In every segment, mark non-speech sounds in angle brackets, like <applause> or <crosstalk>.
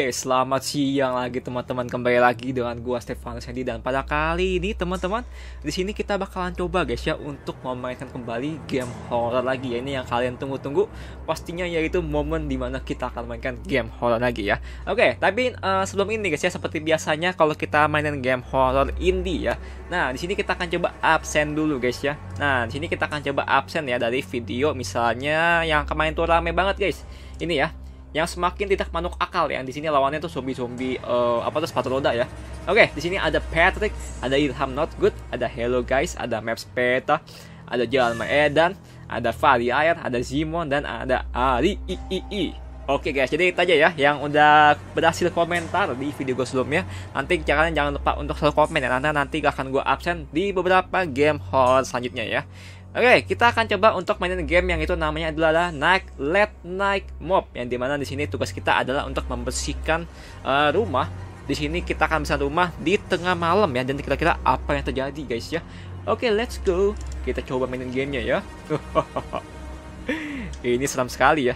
Oke, selamat siang lagi teman-teman kembali lagi dengan gua Stefanus Sandy dan pada kali ini teman-teman di sini kita bakalan coba guys ya untuk memainkan kembali game horror lagi ya ini yang kalian tunggu-tunggu pastinya yaitu momen dimana kita akan mainkan game horror lagi ya. Oke, tapi uh, sebelum ini guys ya seperti biasanya kalau kita mainin game horror indie ya. Nah di sini kita akan coba absen dulu guys ya. Nah di sini kita akan coba absen ya dari video misalnya yang kemarin tuh rame banget guys. Ini ya yang semakin tidak manuk akal ya. di sini lawannya tuh zombie-zombie uh, apa tuh sepatu roda ya. Oke, okay, di sini ada Patrick, ada Ilham Not Good, ada Hello Guys, ada Maps Peta, ada Jalan Maedan ada Fari Air, ada Zimon dan ada Ari i. Oke okay guys, jadi itu aja ya yang udah berhasil komentar di video gue sebelumnya. Nanti jangan jangan lupa untuk selalu komen ya, nanti nanti akan gue absen di beberapa game horror selanjutnya ya. Oke, kita akan coba untuk mainin game yang itu namanya adalah Night Let Night Mob yang dimana di sini tugas kita adalah untuk membersihkan uh, rumah. Di sini kita akan bisa rumah di tengah malam ya dan kira-kira apa yang terjadi guys ya. Oke, let's go. Kita coba mainin gamenya ya. <laughs> Ini seram sekali ya.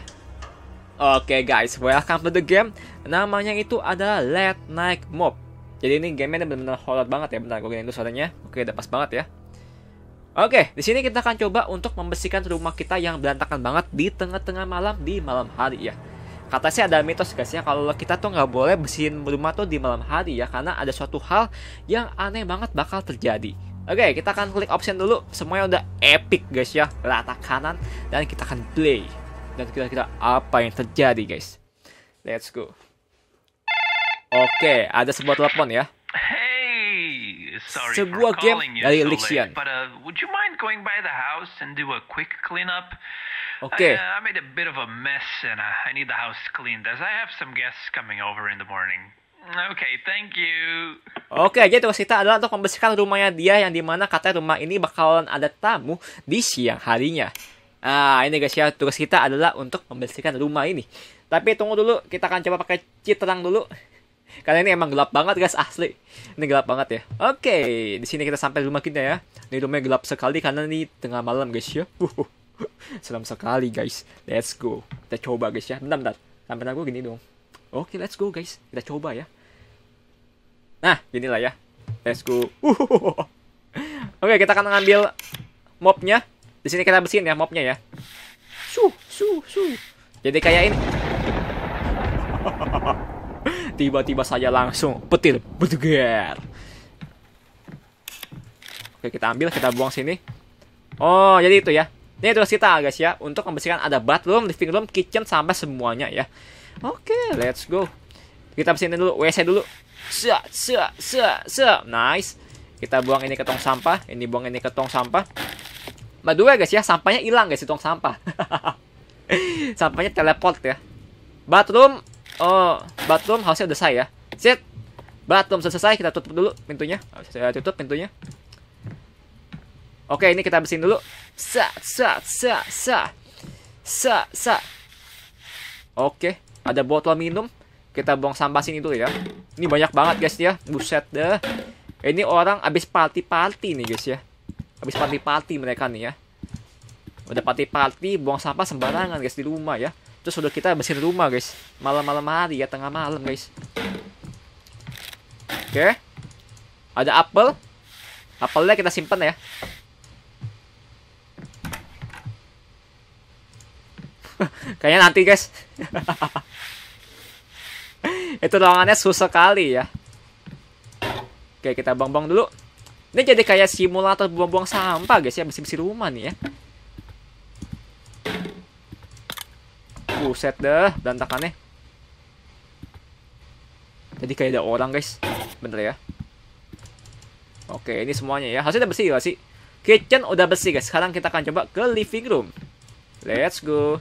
Oke okay, guys, welcome to the game. Namanya itu adalah Late Night Mob. Jadi ini gamenya benar-benar horror banget ya, bentar gue gini dulu suaranya. Oke, okay, udah pas banget ya. Oke, di sini kita akan coba untuk membersihkan rumah kita yang berantakan banget di tengah-tengah malam di malam hari ya. Kata sih ada mitos guys ya kalau kita tuh nggak boleh bersihin rumah tuh di malam hari ya karena ada suatu hal yang aneh banget bakal terjadi. Oke, kita akan klik option dulu. Semuanya udah epic guys ya, rata kanan dan kita akan play dan kira-kira apa yang terjadi guys. Let's go. Oke, ada sebuah telepon ya sebuah game dari Elixion. Oke. Uh, okay. I, uh, I made a bit of a mess and uh, I need the house cleaned as I have some guests coming over in the morning. Okay, thank you. Oke, okay, jadi tugas kita adalah untuk membersihkan rumahnya dia yang dimana katanya rumah ini bakalan ada tamu di siang harinya. Ah, ini guys ya, tugas kita adalah untuk membersihkan rumah ini. Tapi tunggu dulu, kita akan coba pakai cheat terang dulu. Karena ini emang gelap banget guys asli. Ini gelap banget ya. Oke, okay, di sini kita sampai rumah kita ya. Ini rumahnya gelap sekali karena ini tengah malam guys ya. Uh, sekali guys. Let's go. Kita coba guys ya. Bentar bentar. Sampai aku gini dong. Oke, okay, let's go guys. Kita coba ya. Nah, gini lah ya. Let's go. Oke, okay, kita akan ngambil mobnya. Di sini kita bersihin ya mobnya ya. Su, su, su. Jadi kayak ini tiba-tiba saja langsung petir bergerak. Oke, kita ambil, kita buang sini. Oh, jadi itu ya. Ini tugas kita guys ya, untuk membersihkan ada bathroom, living room, kitchen sampai semuanya ya. Oke, let's go. Kita bersihin dulu WC dulu. Sia, sia, sia, sia. Nice. Kita buang ini ke tong sampah, ini buang ini ke tong sampah. By the guys ya, sampahnya hilang guys di tong sampah. <laughs> sampahnya teleport ya. Bathroom oh bathroom harusnya udah saya set bathroom sudah selesai kita tutup dulu pintunya ah, saya eh, tutup pintunya oke ini kita bersihin dulu sa sa sa sa sa sa oke ada botol minum kita buang sampah sini dulu ya ini banyak banget guys ya buset deh ini orang abis party-party nih guys ya abis party-party mereka nih ya udah party-party buang sampah sembarangan guys di rumah ya terus sudah kita bersihin rumah guys malam-malam hari ya tengah malam guys oke okay. ada apel apelnya kita simpan ya <laughs> kayaknya nanti guys <laughs> itu ruangannya susah kali ya oke kita bong-bong dulu ini jadi kayak simulator buang-buang sampah guys ya bersih-bersih rumah nih ya Buset dah, berantakannya. Jadi kayak ada orang, guys. Bener ya. Oke, ini semuanya ya. Harusnya udah bersih gak sih? Kitchen udah bersih, guys. Sekarang kita akan coba ke living room. Let's go.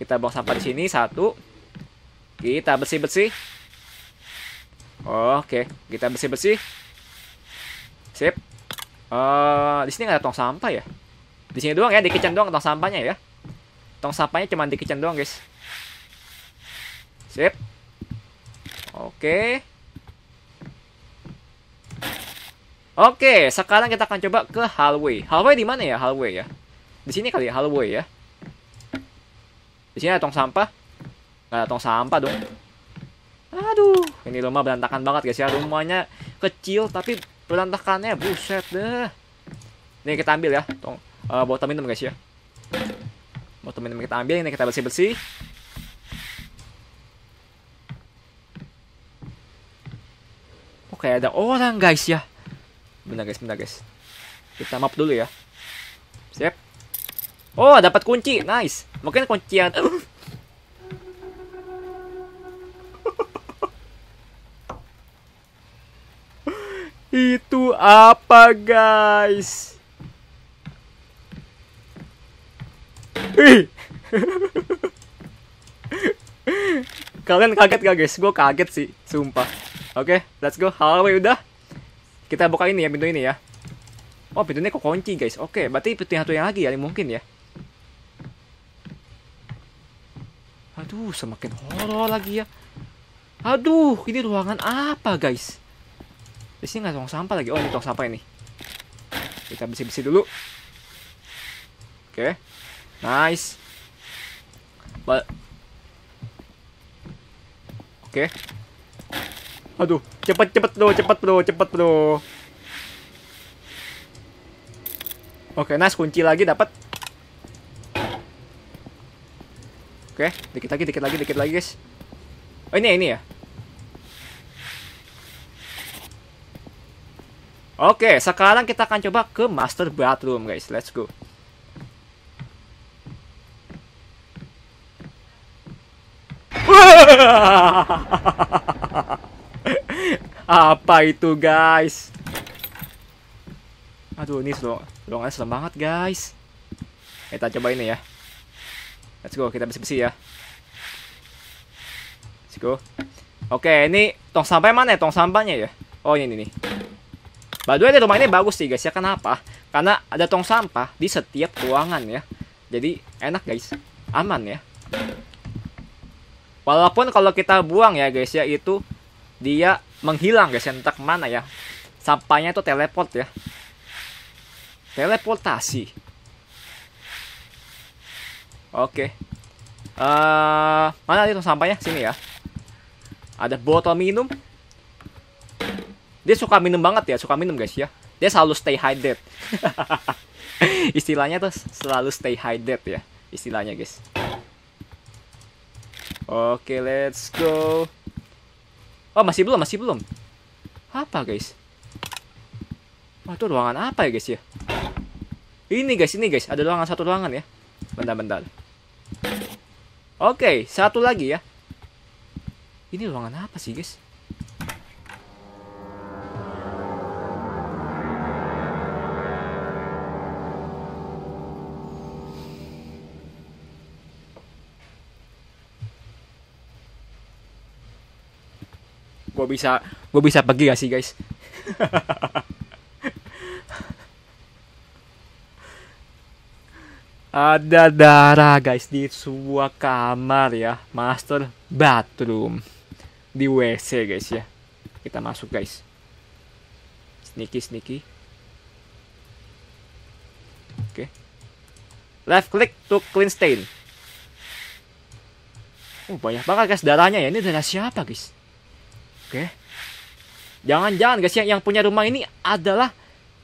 Kita buang sampah di sini, satu. Kita bersih-bersih. Oke, kita bersih-bersih. Sip. Uh, di sini nggak ada tong sampah ya? Di sini doang ya, di kitchen doang tong sampahnya ya tong sampahnya cuma di kitchen doang guys sip oke oke sekarang kita akan coba ke hallway hallway di mana ya hallway ya di sini kali ya hallway ya di sini ada tong sampah nggak ada tong sampah dong aduh ini rumah berantakan banget guys ya rumahnya kecil tapi berantakannya buset deh ini kita ambil ya tong uh, botol minum guys ya untuk temen kita ambil ini kita bersih-bersih Oke ada orang guys ya benar guys benar guys kita map dulu ya siap oh dapat kunci nice mungkin kunci yang <laughs> itu apa guys Kalian kaget gak guys? Gue kaget sih, sumpah. Oke, okay, let's go. Halo, udah. Kita buka ini ya, pintu ini ya. Oh, pintunya kok kunci guys. Oke, okay, berarti pintu yang satu yang lagi ya, mungkin ya. Aduh, semakin horor lagi ya. Aduh, ini ruangan apa guys? Di sini nggak tong sampah lagi. Oh, ini tong sampah ini. Kita bersih-bersih dulu. Oke. Okay. Nice. ba, Oke. Okay. Aduh, cepat cepat lo, cepat lo, cepat lo. Oke, okay, nice kunci lagi dapat. Oke, okay, dikit lagi, dikit lagi, dikit lagi, guys. Oh, ini ya, ini ya. Oke, okay, sekarang kita akan coba ke master bathroom, guys. Let's go. <laughs> Apa itu guys? Aduh ini slow, slow serem banget guys. Eh, kita coba ini ya. Let's go, kita bersih bersih ya. Let's go. Oke, ini tong sampah mana ya? Tong sampahnya ya? Oh, ini nih. By the rumah ini bagus sih guys ya. Kenapa? Karena ada tong sampah di setiap ruangan ya. Jadi enak guys. Aman ya. Walaupun kalau kita buang ya guys ya itu dia menghilang guys ya entah kemana ya. Sampahnya itu teleport ya. Teleportasi. Oke. Okay. Uh, eh, mana itu sampahnya? Sini ya. Ada botol minum. Dia suka minum banget ya, suka minum guys ya. Dia selalu stay hydrated. <laughs> Istilahnya tuh selalu stay hydrated ya. Istilahnya guys. Oke, let's go. Oh, masih belum, masih belum. Apa, guys? Wah, oh, itu ruangan apa ya, guys ya? Ini, guys, ini, guys. Ada ruangan satu ruangan ya. Bentar, bentar. Oke, satu lagi ya. Ini ruangan apa sih, guys? gue bisa gue bisa pergi gak sih guys ada darah guys di sebuah kamar ya master bathroom di WC guys ya kita masuk guys sneaky sneaky oke okay. left click to clean stain oh banyak banget guys darahnya ya ini darah siapa guys Oke. Jangan-jangan guys yang, yang punya rumah ini adalah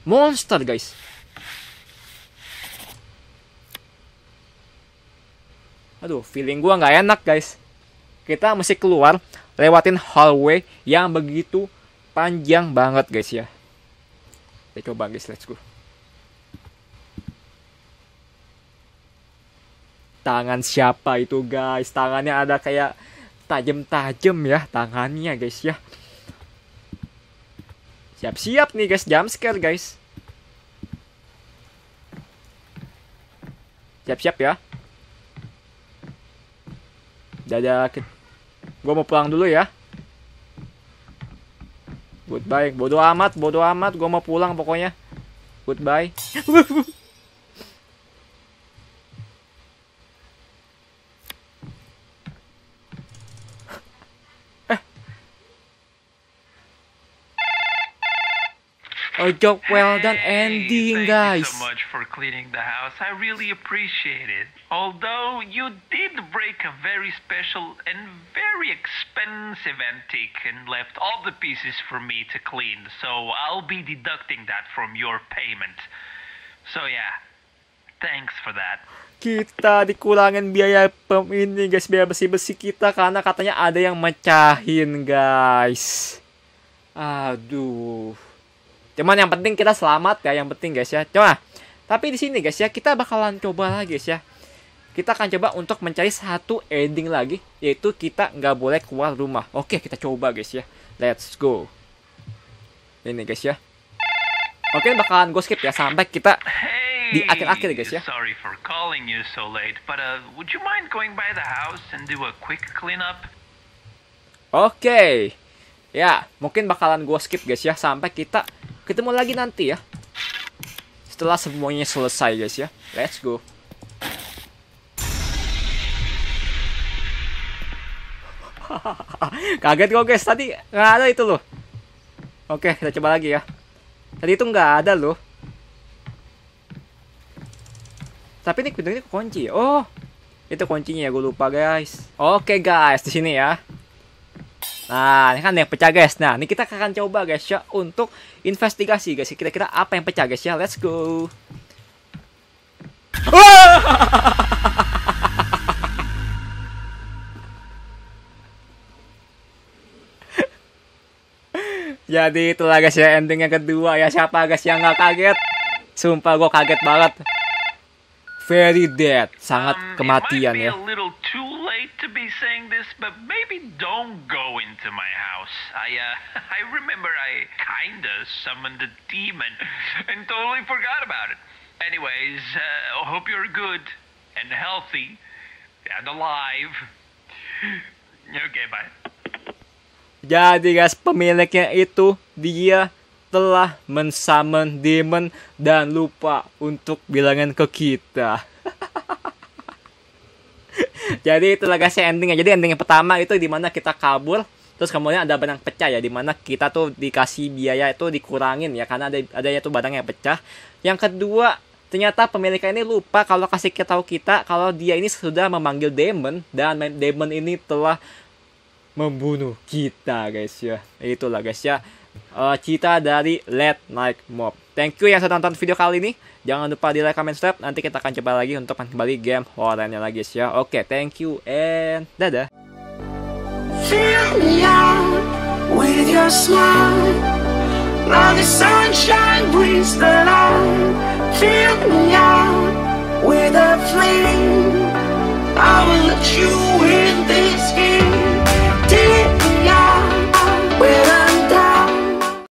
monster guys. Aduh, feeling gua nggak enak guys. Kita mesti keluar lewatin hallway yang begitu panjang banget guys ya. Kita coba guys, let's go. Tangan siapa itu guys? Tangannya ada kayak tajam-tajam ya tangannya guys ya. Siap-siap nih guys jump scare guys. Siap-siap ya. Dadah. Gue mau pulang dulu ya. Goodbye. Bodoh amat, bodoh amat. Gue mau pulang pokoknya. Goodbye. <laughs> A job well done ending, hey, guys. Thank you so much for cleaning the house. I really appreciate it. Although you did break a very special and very expensive antique and left all the pieces for me to clean, so I'll be deducting that from your payment. So yeah, thanks for that. Kita dikurangin biaya pem ini guys, biaya besi-besi kita karena katanya ada yang mecahin guys. Aduh. Cuman yang penting kita selamat ya, yang penting guys ya. coba tapi di sini guys ya, kita bakalan coba lagi guys ya. Kita akan coba untuk mencari satu ending lagi, yaitu kita nggak boleh keluar rumah. Oke, kita coba guys ya. Let's go. Ini guys ya. Oke, bakalan gue skip ya sampai kita di akhir-akhir guys ya. Sorry for calling you so late, but uh, would you mind going by the house and do a quick cleanup? Oke. Okay. Ya, mungkin bakalan gue skip guys ya sampai kita Ketemu lagi nanti ya. Setelah semuanya selesai guys ya. Let's go. <laughs> Kaget kok guys tadi nggak ada itu loh. Oke kita coba lagi ya. Tadi itu nggak ada loh. Tapi ini pintunya kunci. Oh, itu kuncinya ya gue lupa guys. Oke guys di sini ya. Nah, ini kan yang pecah guys. Nah, ini kita akan coba guys ya untuk investigasi guys. Kira-kira apa yang pecah guys ya? Let's go. <laughs> Jadi itulah guys ya ending yang kedua ya siapa guys yang nggak kaget? Sumpah gue kaget banget. Very dead, sangat nah, kematian ya late to be saying this, but maybe don't go into my house. I, uh, <laughs> I remember I kinda summoned a demon <laughs> and totally forgot about it. Anyways, uh, hope you're good and healthy and alive. <laughs> Okay, bye. Jadi guys, pemiliknya itu dia telah mensummon demon dan lupa untuk bilangan ke kita jadi itulah guys endingnya jadi ending yang pertama itu dimana kita kabur terus kemudian ada barang pecah ya dimana kita tuh dikasih biaya itu dikurangin ya karena ada ada tuh barang yang pecah yang kedua ternyata pemiliknya ini lupa kalau kasih kita tahu kita kalau dia ini sudah memanggil demon dan demon ini telah membunuh kita guys ya itulah guys ya uh, eh, cita dari Late Night Mob Thank you yang sudah nonton video kali ini. Jangan lupa di like, comment, subscribe. Nanti kita akan coba lagi untuk kembali game horornya lagi ya. Oke, thank you and dadah.